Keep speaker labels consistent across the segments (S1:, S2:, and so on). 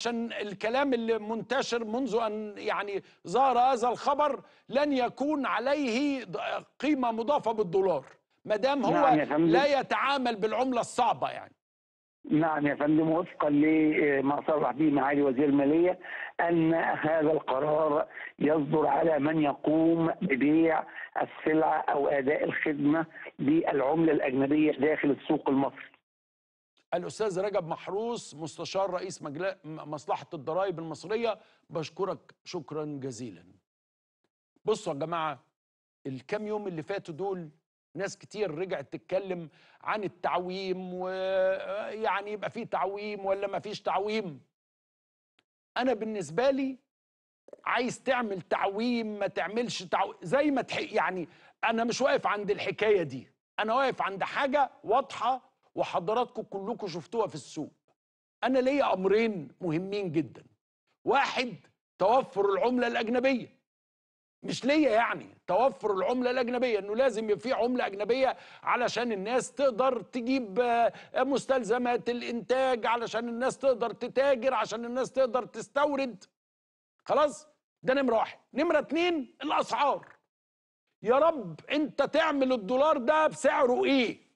S1: عشان الكلام اللي منتشر منذ أن يعني ظهر هذا الخبر لن يكون عليه قيمة مضافة بالدولار ما دام هو نعم يا لا يتعامل بالعملة الصعبة يعني نعم يا فندم وفقا لما صرح به معالي وزير المالية أن هذا القرار يصدر على من يقوم ببيع السلعة أو أداء الخدمة بالعملة الأجنبية داخل السوق المصري الاستاذ رجب محروس مستشار رئيس مصلحه الضرائب المصريه بشكرك شكرا جزيلا بصوا يا جماعه الكام يوم اللي فاتوا دول ناس كتير رجعت تتكلم عن التعويم ويعني يبقى في تعويم ولا ما فيش تعويم انا بالنسبه لي عايز تعمل تعويم ما تعملش تعويم زي ما تح... يعني انا مش واقف عند الحكايه دي انا واقف عند حاجه واضحه وحضراتكم كلكم شفتوها في السوق انا ليا امرين مهمين جدا واحد توفر العمله الاجنبيه مش ليا يعني توفر العمله الاجنبيه انه لازم يبقى في عمله اجنبيه علشان الناس تقدر تجيب آه، مستلزمات الانتاج علشان الناس تقدر تتاجر عشان الناس تقدر تستورد خلاص ده نمره واحد نمره اتنين الاسعار يا رب انت تعمل الدولار ده بسعره ايه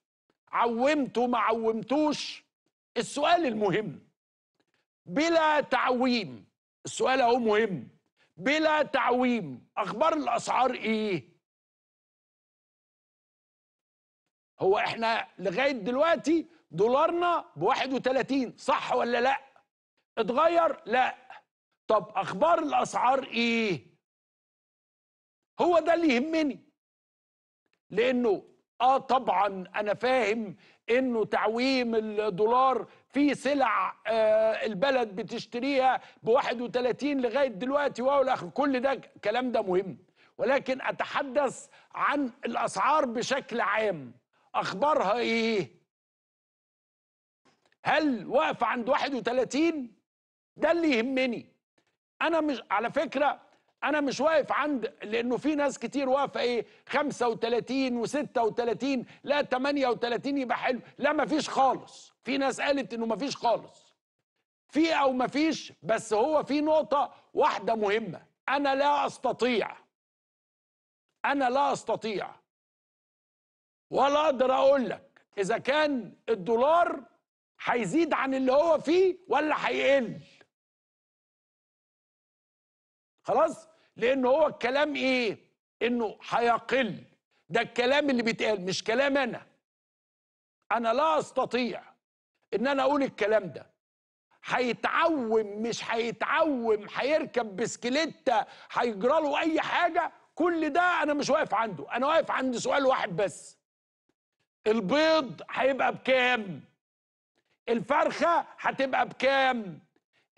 S1: عومته ما عومتوش السؤال المهم بلا تعويم السؤال اهو مهم بلا تعويم اخبار الاسعار ايه هو احنا لغايه دلوقتي دولارنا ب 31 صح ولا لا اتغير لا طب اخبار الاسعار ايه هو ده اللي يهمني لانه اه طبعا انا فاهم انه تعويم الدولار في سلع آه البلد بتشتريها ب 31 لغايه دلوقتي واو الاخر كل ده الكلام ده مهم ولكن اتحدث عن الاسعار بشكل عام اخبارها ايه هل واقف عند 31 ده اللي يهمني انا مش على فكره انا مش واقف عند لانه في ناس كتير واقفه ايه 35 و36 لا 38 يبقى حلو لا مفيش خالص في ناس قالت انه مفيش خالص في او مفيش بس هو في نقطه واحده مهمه انا لا استطيع انا لا استطيع ولا اقدر اقول لك اذا كان الدولار هيزيد عن اللي هو فيه ولا هيقل خلاص لأنه هو الكلام إيه؟ إنه هيقل ده الكلام اللي بيتقال مش كلام أنا أنا لا أستطيع إن أنا أقول الكلام ده هيتعوم مش هيتعوم هيركب بسكليتة هيجرى له أي حاجة كل ده أنا مش واقف عنده أنا واقف عند سؤال واحد بس البيض هيبقى بكام؟ الفرخة هتبقى بكام؟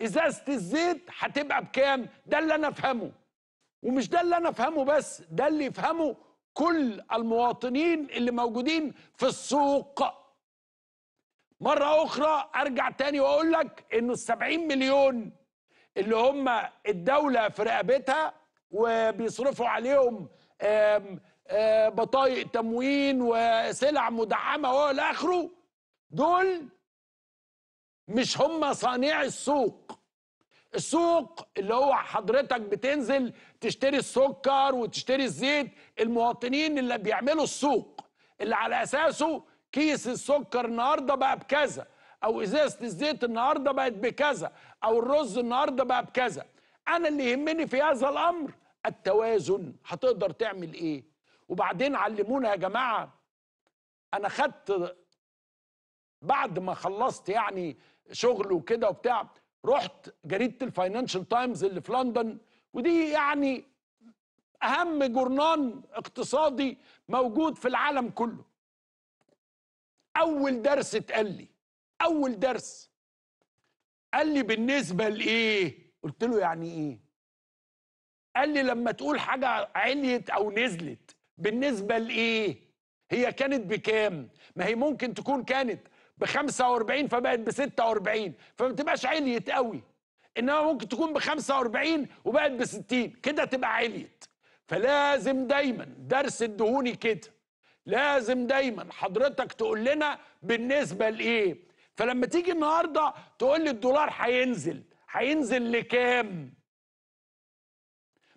S1: إزازة الزيت هتبقى بكام؟ ده اللي أنا أفهمه ومش ده اللي انا افهمه بس ده اللي يفهمه كل المواطنين اللي موجودين في السوق مرة أخرى أرجع تاني وأقول لك إنه السبعين مليون اللي هم الدولة في رقبتها وبيصرفوا عليهم بطايق تموين وسلع مدعمة وإلى آخره دول مش هم صانعي السوق السوق اللي هو حضرتك بتنزل تشتري السكر وتشتري الزيت المواطنين اللي بيعملوا السوق اللي على اساسه كيس السكر النهارده بقى بكذا او ازازه الزيت النهارده بقت بكذا او الرز النهارده بقى بكذا انا اللي يهمني في هذا الامر التوازن هتقدر تعمل ايه وبعدين علمونا يا جماعه انا خدت بعد ما خلصت يعني شغل وكده وبتاع رحت جريده الفاينانشال تايمز اللي في لندن ودي يعني اهم جورنان اقتصادي موجود في العالم كله اول درس اتقال لي اول درس قال لي بالنسبه لايه قلت له يعني ايه قال لي لما تقول حاجه عليت او نزلت بالنسبه لايه هي كانت بكام ما هي ممكن تكون كانت ب 45 فبقت ب 46 فما تبقاش عليت قوي انما ممكن تكون ب 45 وبقت ب 60 كده تبقى عليت فلازم دايما درس الدهوني كده لازم دايما حضرتك تقول لنا بالنسبه لايه فلما تيجي النهارده تقول لي الدولار هينزل هينزل لكام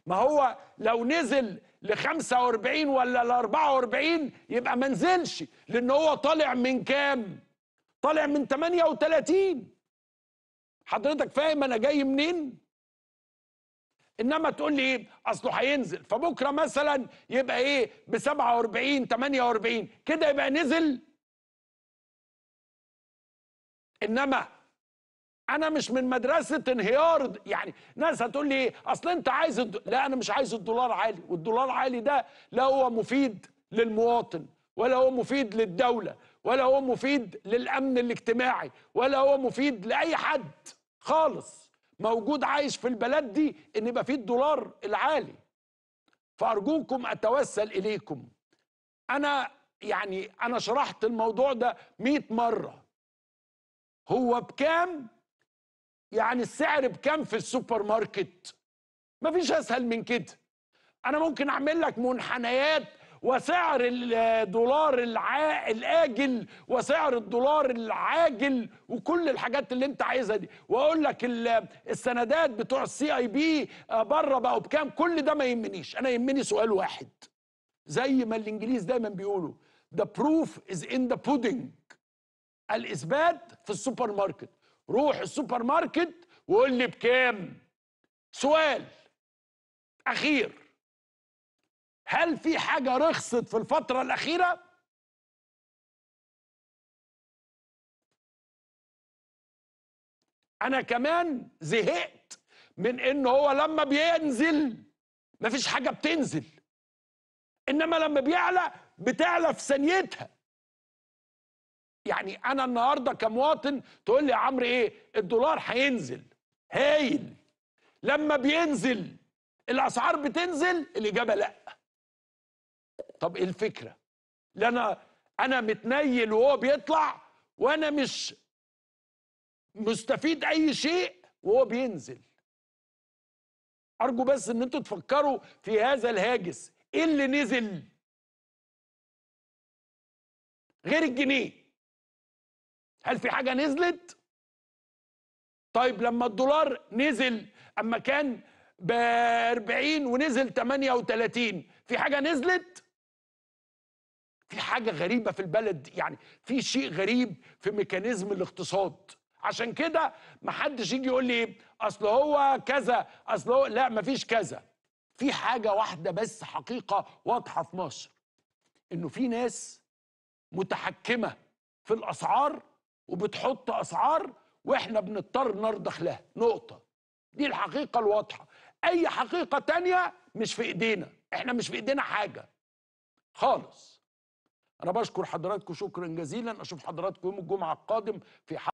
S1: ما هو لو نزل ل 45 ولا ل 44 يبقى ما نزلش لان هو طالع من كام طالع من 38 حضرتك فاهم انا جاي منين انما تقول لي ايه اصله هينزل فبكره مثلا يبقى ايه ب 47 48 كده يبقى نزل انما انا مش من مدرسه انهيار يعني ناس هتقول لي ايه اصل انت عايز الد... لا انا مش عايز الدولار عالي والدولار عالي ده لا هو مفيد للمواطن ولا هو مفيد للدوله ولا هو مفيد للامن الاجتماعي ولا هو مفيد لاي حد خالص موجود عايش في البلد دي ان يبقى فيه الدولار العالي فارجوكم اتوسل اليكم انا يعني انا شرحت الموضوع ده 100 مره هو بكام يعني السعر بكام في السوبر ماركت مفيش اسهل من كده انا ممكن اعمل لك منحنيات وسعر الدولار الع... الاجل وسعر الدولار العاجل وكل الحاجات اللي انت عايزها دي واقول لك السندات بتوع السي اي بي بره بقوا بكام كل ده ما يهمنيش انا يهمني سؤال واحد زي ما الانجليز دايما بيقولوا ذا بروف از ان ذا بودنج الاثبات في السوبر ماركت روح السوبر ماركت وقول لي بكام سؤال اخير هل في حاجة رخصت في الفترة الأخيرة؟ أنا كمان زهقت من إن هو لما بينزل مفيش حاجة بتنزل إنما لما بيعلى بتعلى في ثانيتها يعني أنا النهاردة كمواطن تقول لي يا عمرو إيه الدولار هينزل هايل لما بينزل الأسعار بتنزل الإجابة لأ طب ايه الفكره انا انا متنيل وهو بيطلع وانا مش مستفيد اي شيء وهو بينزل ارجو بس ان انتوا تفكروا في هذا الهاجس ايه اللي نزل غير الجنيه هل في حاجه نزلت طيب لما الدولار نزل اما كان ب 40 ونزل 38 في حاجه نزلت في حاجه غريبه في البلد يعني في شيء غريب في ميكانيزم الاقتصاد عشان كده ما حدش يجي يقول لي اصل هو كذا اصل هو لا ما فيش كذا في حاجه واحده بس حقيقه واضحه في مصر انه في ناس متحكمه في الاسعار وبتحط اسعار واحنا بنضطر نرضخ لها نقطه دي الحقيقه الواضحه اي حقيقه تانية مش في ايدينا احنا مش في ايدينا حاجه خالص انا بشكر حضراتكم شكرا جزيلا اشوف حضراتكم يوم الجمعه القادم في